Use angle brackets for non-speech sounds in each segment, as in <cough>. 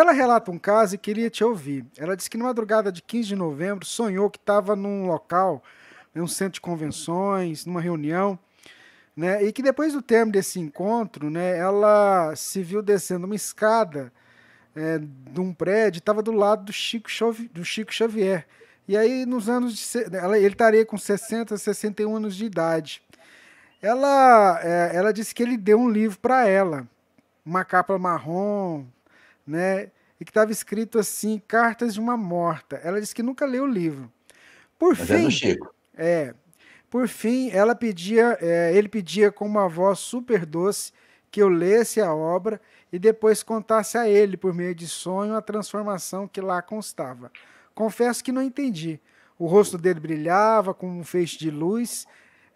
Ela relata um caso e queria te ouvir. Ela disse que na madrugada de 15 de novembro sonhou que estava num local, num centro de convenções, numa reunião, né? E que depois do término desse encontro, né, ela se viu descendo uma escada é, de um prédio, estava do lado do Chico, do Chico Xavier. E aí, nos anos de, ela, ele estaria com 60, 61 anos de idade. Ela, é, ela disse que ele deu um livro para ela, uma capa marrom, né? E que estava escrito assim, Cartas de uma Morta. Ela disse que nunca leu o livro. Por Mas é fim, é, Chico. é. Por fim, ela pedia, é, ele pedia com uma voz super doce que eu lesse a obra e depois contasse a ele, por meio de sonho, a transformação que lá constava. Confesso que não entendi. O rosto dele brilhava como um feixe de luz,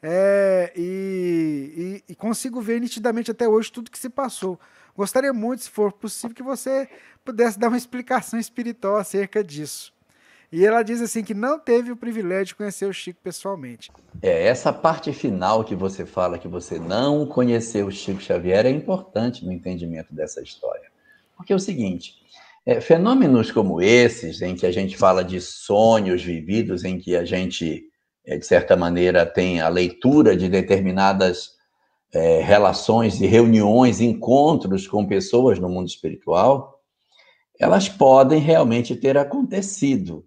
é, e, e, e, consigo ver nitidamente até hoje tudo que se passou. Gostaria muito, se for possível, que você pudesse dar uma explicação espiritual acerca disso. E ela diz assim que não teve o privilégio de conhecer o Chico pessoalmente. É, essa parte final que você fala que você não conheceu o Chico Xavier é importante no entendimento dessa história. Porque é o seguinte, é, fenômenos como esses, em que a gente fala de sonhos vividos, em que a gente é, de certa maneira, tem a leitura de determinadas é, relações e reuniões, encontros com pessoas no mundo espiritual, elas podem realmente ter acontecido,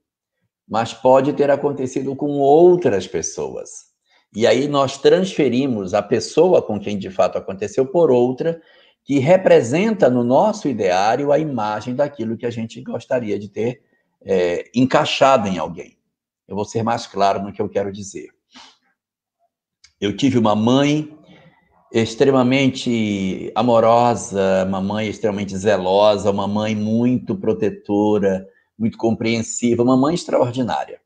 mas pode ter acontecido com outras pessoas. E aí nós transferimos a pessoa com quem de fato aconteceu por outra, que representa no nosso ideário a imagem daquilo que a gente gostaria de ter é, encaixado em alguém. Eu vou ser mais claro no que eu quero dizer. Eu tive uma mãe extremamente amorosa, uma mãe extremamente zelosa, uma mãe muito protetora, muito compreensiva, uma mãe extraordinária.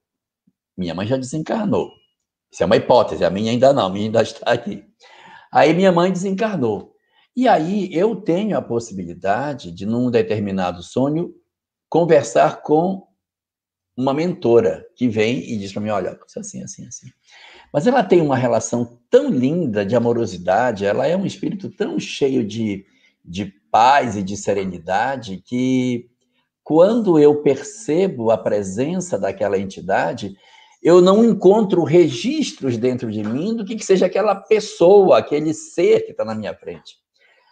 Minha mãe já desencarnou. Isso é uma hipótese, a minha ainda não, a minha ainda está aqui. Aí minha mãe desencarnou. E aí eu tenho a possibilidade de, num determinado sonho, conversar com uma mentora que vem e diz para mim: olha, assim, assim, assim. Mas ela tem uma relação tão linda de amorosidade, ela é um espírito tão cheio de, de paz e de serenidade que quando eu percebo a presença daquela entidade, eu não encontro registros dentro de mim do que, que seja aquela pessoa, aquele ser que está na minha frente.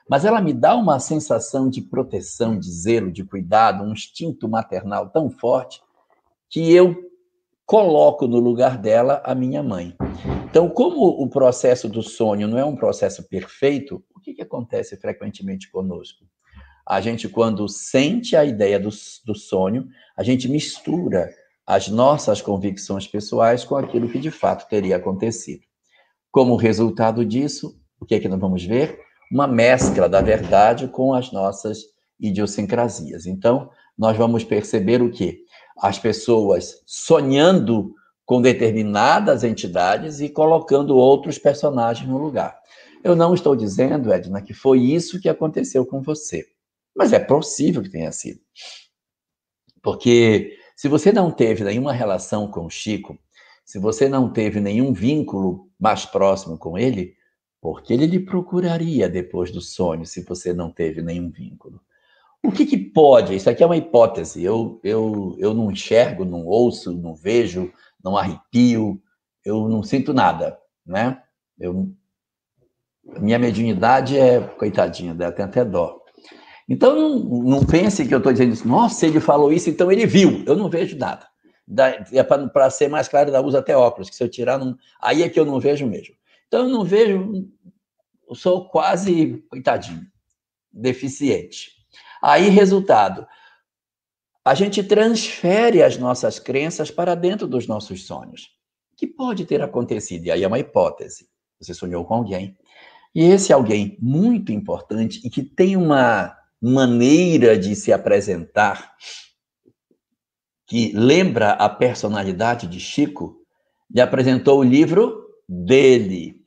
Mas ela me dá uma sensação de proteção, de zelo, de cuidado, um instinto maternal tão forte que eu coloco no lugar dela a minha mãe. Então, como o processo do sonho não é um processo perfeito, o que, que acontece frequentemente conosco? A gente, quando sente a ideia do, do sonho, a gente mistura as nossas convicções pessoais com aquilo que de fato teria acontecido. Como resultado disso, o que é que nós vamos ver? Uma mescla da verdade com as nossas idiosincrasias. Então, nós vamos perceber o quê? as pessoas sonhando com determinadas entidades e colocando outros personagens no lugar. Eu não estou dizendo, Edna, que foi isso que aconteceu com você, mas é possível que tenha sido. Porque se você não teve nenhuma relação com o Chico, se você não teve nenhum vínculo mais próximo com ele, porque ele lhe procuraria depois do sonho se você não teve nenhum vínculo? O que, que, pode? Isso aqui é uma hipótese. Eu, eu, eu não enxergo, não ouço, não vejo, não arrepio, eu não sinto nada, né? Eu, minha mediunidade é coitadinha dela, tem até dó. Então não, não pense que eu estou dizendo isso. Nossa, ele falou isso, então ele viu. Eu não vejo nada. É para ser mais claro, eu uso até óculos, que se eu tirar, não, aí é que eu não vejo mesmo. Então eu não vejo, eu sou quase coitadinho, deficiente. Aí, resultado: a gente transfere as nossas crenças para dentro dos nossos sonhos. O Que pode ter acontecido? E aí é uma hipótese. Você sonhou com alguém. E esse alguém muito importante e que tem uma maneira de se apresentar que lembra a personalidade de Chico, lhe apresentou o livro dele.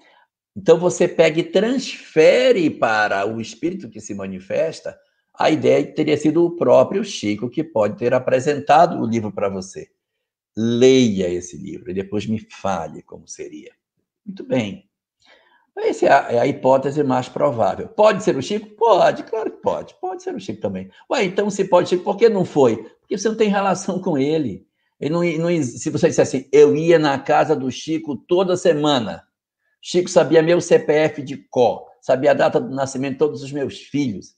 Então você pega e transfere para o espírito que se manifesta a ideia teria sido o próprio Chico que pode ter apresentado o livro para você. Leia esse livro e depois me fale como seria. Muito bem. Essa é, é a, hipótese mais provável. Pode ser o Chico? Pode, claro que pode. Pode ser o Chico também. Ué, então se pode Chico, por que não foi? Porque você não tem relação com ele. ele não, não, se você dissesse assim, eu ia na casa do Chico toda semana. Chico sabia meu CPF de có, sabia a data do nascimento de todos os meus filhos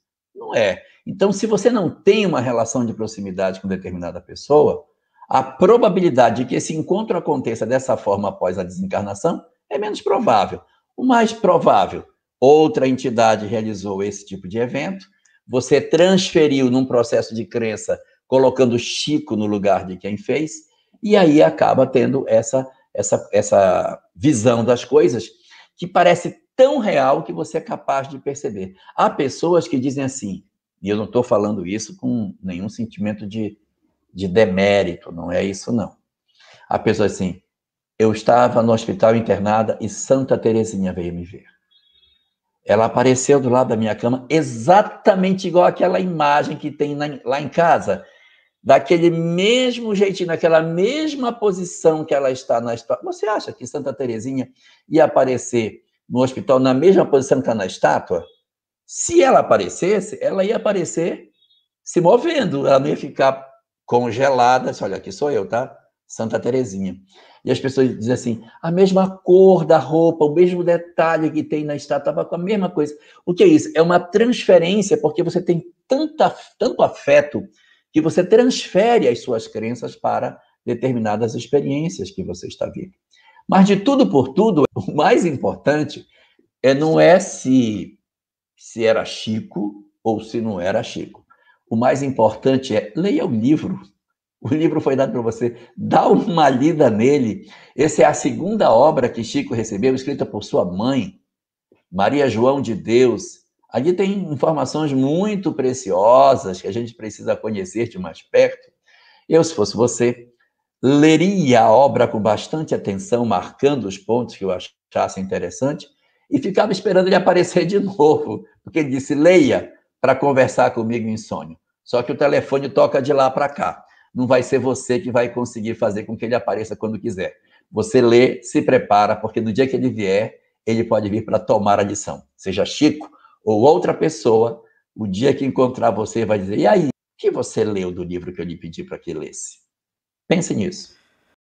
é. Então, se você não tem uma relação de proximidade com determinada pessoa, a probabilidade de que esse encontro aconteça dessa forma após a desencarnação é menos provável. O mais provável, outra entidade realizou esse tipo de evento, você transferiu num processo de crença, colocando Chico no lugar de quem fez, e aí acaba tendo essa, essa, essa visão das coisas que parece tão real que você é capaz de perceber. Há pessoas que dizem assim, e eu não estou falando isso com nenhum sentimento de, de demérito, não é isso não. Há pessoas assim, eu estava no hospital internada e Santa Terezinha veio me ver. Ela apareceu do lado da minha cama exatamente igual aquela imagem que tem na, lá em casa, daquele mesmo jeitinho, naquela mesma posição que ela está na história. Você acha que Santa Terezinha ia aparecer no hospital na mesma posição que está na estátua, se ela aparecesse, ela ia aparecer se movendo, ela não ia ficar congelada. Olha, aqui sou eu, tá? Santa Terezinha. E as pessoas dizem assim: a mesma cor da roupa, o mesmo detalhe que tem na estátua, estava com a mesma coisa. O que é isso? É uma transferência, porque você tem tanta, tanto afeto que você transfere as suas crenças para determinadas experiências que você está vivendo. Mas de tudo por tudo, <laughs> o mais importante é não é se se era Chico ou se não era Chico. O mais importante é leia o livro. O livro foi dado para você, dá uma lida nele. Essa é a segunda obra que Chico recebeu, escrita por sua mãe, Maria João de Deus. Ali tem informações muito preciosas que a gente precisa conhecer de mais perto. Eu, se fosse você, leria a obra com bastante atenção, marcando os pontos que eu achasse interessante, e ficava esperando ele aparecer de novo, porque ele disse: leia, para conversar comigo em sonho. Só que o telefone toca de lá para cá. Não vai ser você que vai conseguir fazer com que ele apareça quando quiser. Você lê, se prepara, porque no dia que ele vier, ele pode vir para tomar a lição. Seja Chico ou outra pessoa, o dia que encontrar você vai dizer: e aí, o que você leu do livro que eu lhe pedi para que lesse? Pensem nisso.